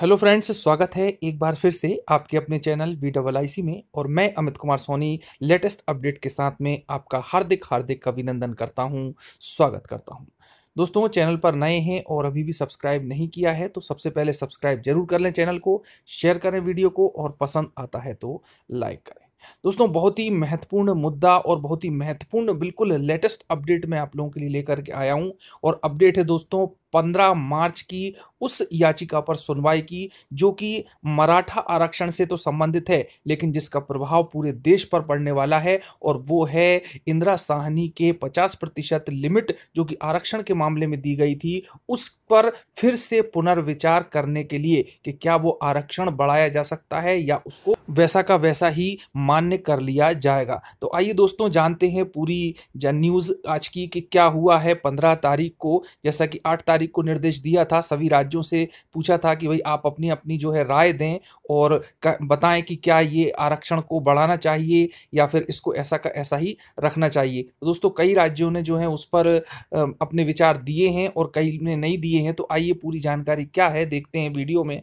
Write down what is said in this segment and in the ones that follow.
hello friends स्वागत है एक बार फिर से आपके अपने channel V double I C में और मैं अमित कुमार सोनी लेटेस्ट अपडेट के साथ में आपका हार्दिक हार्दिक अभिनंदन करता हूं स्वागत करता हूं दोस्तों चैनल पर नए हैं और अभी भी सब्सक्राइब नहीं किया है तो सबसे पहले सब्सक्राइब जरूर कर लें चैनल को शेयर करें वीडियो को और पसंद आता है तो लाइक करें दोस्तों बहुत ही महत्वपूर्ण मुद्दा और बहुत ही महत्वपूर्ण बिल्कुल लेटेस्ट अपडेट मैं आप लोगों के लिए लेकर के आया हूं और अपडेट है दोस्तों 15 मार्च की उस याचिका पर सुनवाई की जो कि मराठा आरक्षण से तो संबंधित है लेकिन जिसका प्रभाव पूरे देश पर पड़ने वाला है और वो है इंदिरा साहनी के 50 प्रतिशत लिमिट जो कि आरक्षण के मामले में दी गई थी उस पर फिर से पुनर्विचार करने के लिए कि क्या वो आरक्षण बढ़ाया जा सकता है या उसको वैसा का वैसा ही मान्य कर लिया जाएगा तो आइए दोस्तों जानते हैं पूरी न्यूज़ आज की कि क्या हुआ है पंद्रह तारीख को जैसा कि आठ तारीख को निर्देश दिया था सभी राज्यों से पूछा था कि भाई आप अपनी अपनी जो है राय दें और बताएं कि क्या ये आरक्षण को बढ़ाना चाहिए या फिर इसको ऐसा का ऐसा ही रखना चाहिए तो दोस्तों कई राज्यों ने जो है उस पर अपने विचार दिए हैं और कई ने नहीं दिए हैं तो आइए पूरी जानकारी क्या है देखते हैं वीडियो में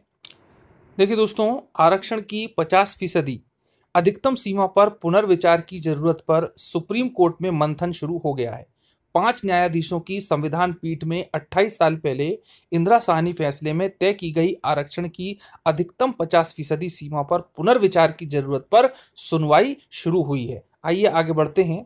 देखिए दोस्तों आरक्षण की पचास फीसदी अधिकतम सीमा पर पुनर्विचार की जरूरत पर सुप्रीम कोर्ट में मंथन शुरू हो गया है पांच न्यायाधीशों की संविधान पीठ में 28 साल पहले इंदिरा साहनी फैसले में तय की गई आरक्षण की अधिकतम 50 फीसदी सीमा पर पुनर्विचार की जरूरत पर सुनवाई शुरू हुई है आइए आगे बढ़ते हैं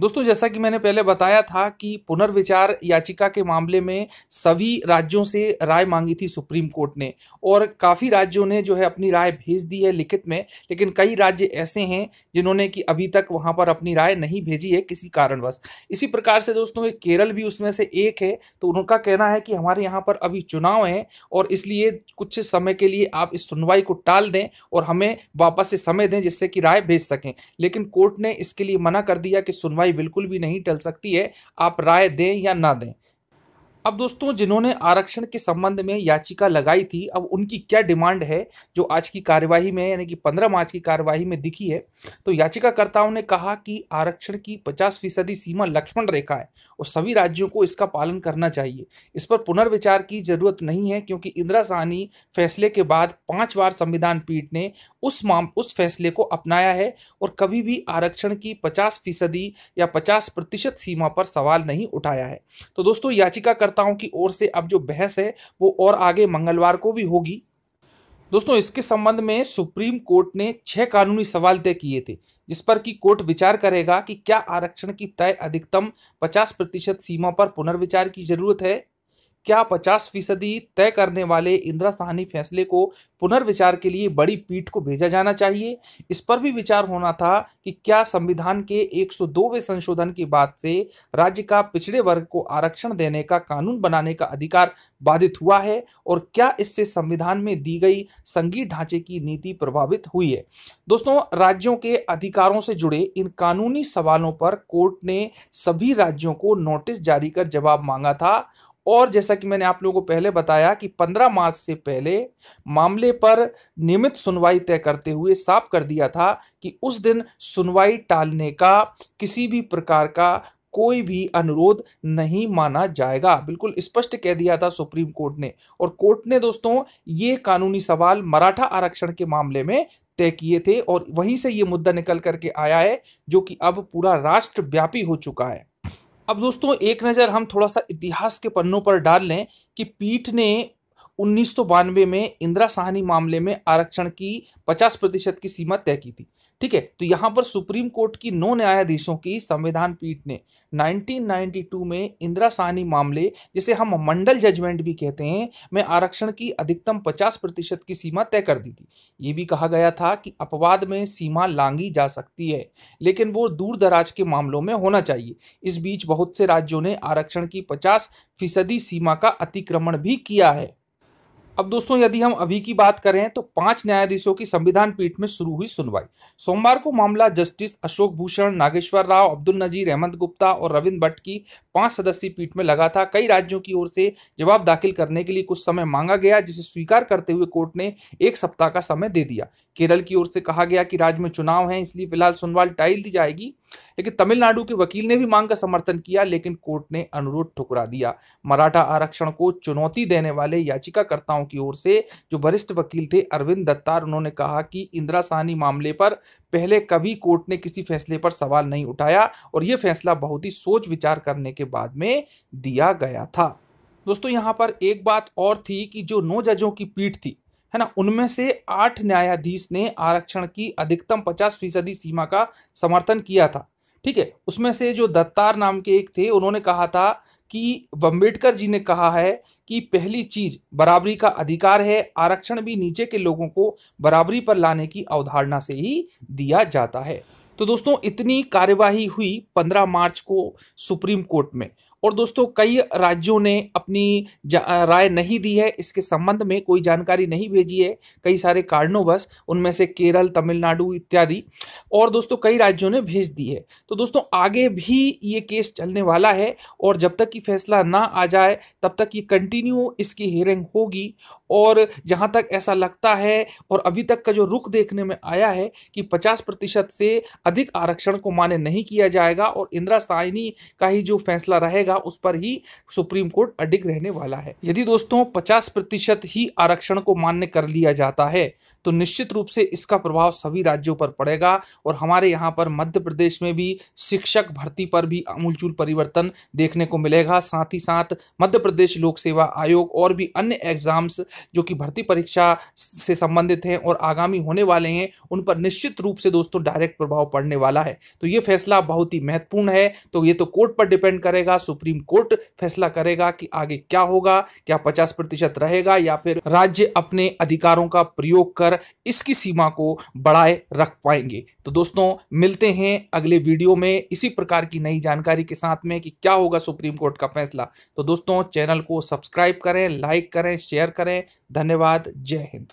दोस्तों जैसा कि मैंने पहले बताया था कि पुनर्विचार याचिका के मामले में सभी राज्यों से राय मांगी थी सुप्रीम कोर्ट ने और काफ़ी राज्यों ने जो है अपनी राय भेज दी है लिखित में लेकिन कई राज्य ऐसे हैं जिन्होंने कि अभी तक वहां पर अपनी राय नहीं भेजी है किसी कारणवश इसी प्रकार से दोस्तों केरल भी उसमें से एक है तो उनका कहना है कि हमारे यहाँ पर अभी चुनाव हैं और इसलिए कुछ समय के लिए आप इस सुनवाई को टाल दें और हमें वापस से समय दें जिससे कि राय भेज सकें लेकिन कोर्ट ने इसके लिए मना कर दिया कि सुनवाई भाई बिल्कुल भी नहीं टल सकती है आप राय दें या ना दें अब दोस्तों जिन्होंने आरक्षण के संबंध में याचिका लगाई थी अब उनकी क्या डिमांड है जो आज की कार्यवाही में यानी कि पंद्रह मार्च की कार्यवाही में दिखी है तो याचिकाकर्ताओं ने कहा कि आरक्षण की पचास फीसदी सीमा लक्ष्मण रेखा है और सभी राज्यों को इसका पालन करना चाहिए इस पर पुनर्विचार की जरूरत नहीं है क्योंकि इंदिरा साहनी फैसले के बाद पाँच बार संविधान पीठ ने उस माम उस फैसले को अपनाया है और कभी भी आरक्षण की पचास फीसदी या पचास प्रतिशत सीमा पर सवाल नहीं उठाया है तो दोस्तों याचिकाकर्ता कार्यकर्ताओं की ओर से अब जो बहस है वो और आगे मंगलवार को भी होगी दोस्तों इसके संबंध में सुप्रीम कोर्ट ने छह कानूनी सवाल तय किए थे जिस पर कि कोर्ट विचार करेगा कि क्या आरक्षण की तय अधिकतम 50 प्रतिशत सीमा पर पुनर्विचार की जरूरत है क्या 50 फीसदी तय करने वाले इंदिरा साहनी फैसले को पुनर्विचार के लिए बड़ी पीठ को भेजा जाना चाहिए इस पर भी विचार होना था कि क्या संविधान के 102वें संशोधन की बात से राज्य का पिछड़े वर्ग को आरक्षण देने का कानून बनाने का अधिकार बाधित हुआ है और क्या इससे संविधान में दी गई संघीय ढांचे की नीति प्रभावित हुई है दोस्तों राज्यों के अधिकारों से जुड़े इन कानूनी सवालों पर कोर्ट ने सभी राज्यों को नोटिस जारी कर जवाब मांगा था और जैसा कि मैंने आप लोगों को पहले बताया कि 15 मार्च से पहले मामले पर नियमित सुनवाई तय करते हुए साफ कर दिया था कि उस दिन सुनवाई टालने का किसी भी प्रकार का कोई भी अनुरोध नहीं माना जाएगा बिल्कुल स्पष्ट कह दिया था सुप्रीम कोर्ट ने और कोर्ट ने दोस्तों ये कानूनी सवाल मराठा आरक्षण के मामले में तय किए थे और वहीं से ये मुद्दा निकल करके आया है जो कि अब पूरा राष्ट्रव्यापी हो चुका है अब दोस्तों एक नज़र हम थोड़ा सा इतिहास के पन्नों पर डाल लें कि पीठ ने उन्नीस में इंदिरा साहनी मामले में आरक्षण की 50 प्रतिशत की सीमा तय की थी ठीक है तो यहाँ पर सुप्रीम कोर्ट की नौ न्यायाधीशों की संविधान पीठ ने 1992 में इंदिरा साहनी मामले जिसे हम मंडल जजमेंट भी कहते हैं में आरक्षण की अधिकतम 50 प्रतिशत की सीमा तय कर दी थी ये भी कहा गया था कि अपवाद में सीमा लांगी जा सकती है लेकिन वो दूर दराज के मामलों में होना चाहिए इस बीच बहुत से राज्यों ने आरक्षण की पचास फीसदी सीमा का अतिक्रमण भी किया है अब दोस्तों यदि हम अभी की बात करें तो पांच न्यायाधीशों की संविधान पीठ में शुरू हुई सुनवाई सोमवार को मामला जस्टिस अशोक भूषण नागेश्वर राव अब्दुल नजीर अहमद गुप्ता और रविंद्र भट्ट की पांच सदस्यीय पीठ में लगा था कई राज्यों की ओर से जवाब दाखिल करने के लिए कुछ समय मांगा गया जिसे स्वीकार करते हुए कोर्ट ने एक सप्ताह का समय दे दिया केरल की ओर से कहा गया कि राज्य में चुनाव है इसलिए फिलहाल सुनवाई टाइल दी जाएगी लेकिन तमिलनाडु के वकील ने भी मांग का समर्थन किया लेकिन कोर्ट ने अनुरोध ठुकरा दिया मराठा आरक्षण को चुनौती देने वाले याचिकाकर्ताओं की ओर से जो वरिष्ठ वकील थे अरविंद दत्तार उन्होंने कहा कि इंदिरा साहनी मामले पर पहले कभी कोर्ट ने किसी फैसले पर सवाल नहीं उठाया और यह फैसला बहुत ही सोच विचार करने के बाद में दिया गया था दोस्तों यहाँ पर एक बात और थी कि जो नौ जजों की पीठ थी है ना उनमें से आठ न्यायाधीश ने आरक्षण की अधिकतम पचास फीसदी सीमा का समर्थन किया था ठीक है उसमें से जो दत्तार नाम के एक थे उन्होंने कहा था कि अम्बेडकर जी ने कहा है कि पहली चीज बराबरी का अधिकार है आरक्षण भी नीचे के लोगों को बराबरी पर लाने की अवधारणा से ही दिया जाता है तो दोस्तों इतनी कार्यवाही हुई 15 मार्च को सुप्रीम कोर्ट में और दोस्तों कई राज्यों ने अपनी राय नहीं दी है इसके संबंध में कोई जानकारी नहीं भेजी है कई सारे कारणोंवश उनमें से केरल तमिलनाडु इत्यादि और दोस्तों कई राज्यों ने भेज दी है तो दोस्तों आगे भी ये केस चलने वाला है और जब तक कि फैसला ना आ जाए तब तक ये कंटिन्यू इसकी हियरिंग होगी और जहाँ तक ऐसा लगता है और अभी तक का जो रुख देखने में आया है कि 50 प्रतिशत से अधिक आरक्षण को मान्य नहीं किया जाएगा और इंदिरा साइनी का ही जो फैसला रहेगा उस पर ही सुप्रीम कोर्ट अडिग रहने वाला है यदि दोस्तों 50 प्रतिशत ही आरक्षण को मान्य कर लिया जाता है तो निश्चित रूप से इसका प्रभाव सभी राज्यों पर पड़ेगा और हमारे यहाँ पर मध्य प्रदेश में भी शिक्षक भर्ती पर भी आमूलचूल परिवर्तन देखने को मिलेगा साथ ही साथ मध्य प्रदेश लोक सेवा आयोग और भी अन्य एग्जाम्स जो कि भर्ती परीक्षा से संबंधित हैं और आगामी होने वाले हैं उन पर निश्चित रूप से दोस्तों डायरेक्ट प्रभाव पड़ने वाला है तो ये फैसला बहुत ही महत्वपूर्ण है तो ये तो कोर्ट पर डिपेंड करेगा सुप्रीम कोर्ट फैसला करेगा कि आगे क्या होगा क्या पचास प्रतिशत रहेगा या फिर राज्य अपने अधिकारों का प्रयोग कर इसकी सीमा को बढ़ाए रख पाएंगे तो दोस्तों मिलते हैं अगले वीडियो में इसी प्रकार की नई जानकारी के साथ में कि क्या होगा सुप्रीम कोर्ट का फैसला तो दोस्तों चैनल को सब्सक्राइब करें लाइक करें शेयर करें धन्यवाद जय हिंद